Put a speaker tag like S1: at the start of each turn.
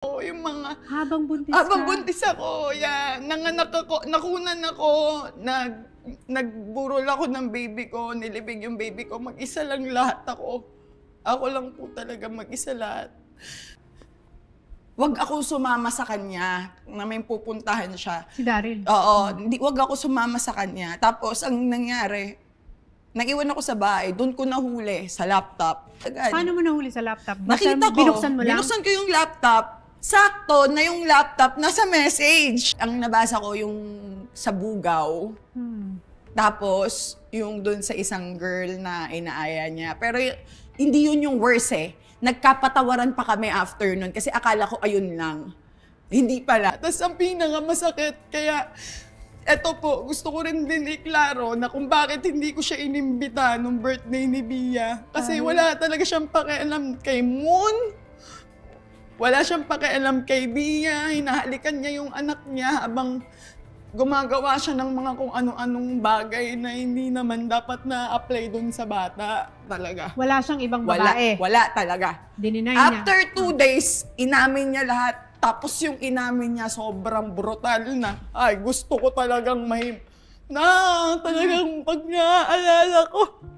S1: ako, yung mga... Habang buntis Habang ka? buntis ako, yan. Nanganak ako, nakunan ako, nag, nagburol ako ng baby ko, nilibig yung baby ko, mag-isa lang lahat ako. Ako lang po talaga mag-isa lahat. Wag ako sumama sa kanya na may pupuntahan siya. Si Daryl? Oo. Hmm. Hindi, wag ako sumama sa kanya. Tapos, ang nangyari, nag-iwan ako sa bahay. Doon ko nahuli sa laptop. Agad. Paano mo nahuli sa laptop? Basta Nakita ko. Binuksan mo lang? Binuksan ko yung laptop sakto na yung laptop nasa message. Ang nabasa ko yung sa Bugaw. Hmm. Tapos, yung dun sa isang girl na inaaya niya. Pero hindi yun yung worst eh. Nagkapatawaran pa kami after nun kasi akala ko ayun lang. Hindi pala. Tapos ang pinaka masakit. kaya eto po, gusto ko rin din iklaro na kung bakit hindi ko siya inimbita nung birthday ni Bia. Kasi Ay. Ah. wala talaga siyang pakialam kay Moon, wala siyang pakialam kay Bia, hinahalikan niya yung anak niya habang gumagawa siya ng mga kung ano-anong bagay na hindi naman dapat na-apply dun sa bata. Talaga. Wala siyang ibang babae. Wala, wala talaga. Dininay niya. After two days, inamin niya lahat. Tapos yung inamin niya sobrang brutal na, ay gusto ko talagang may na talagang pag naaalala ko,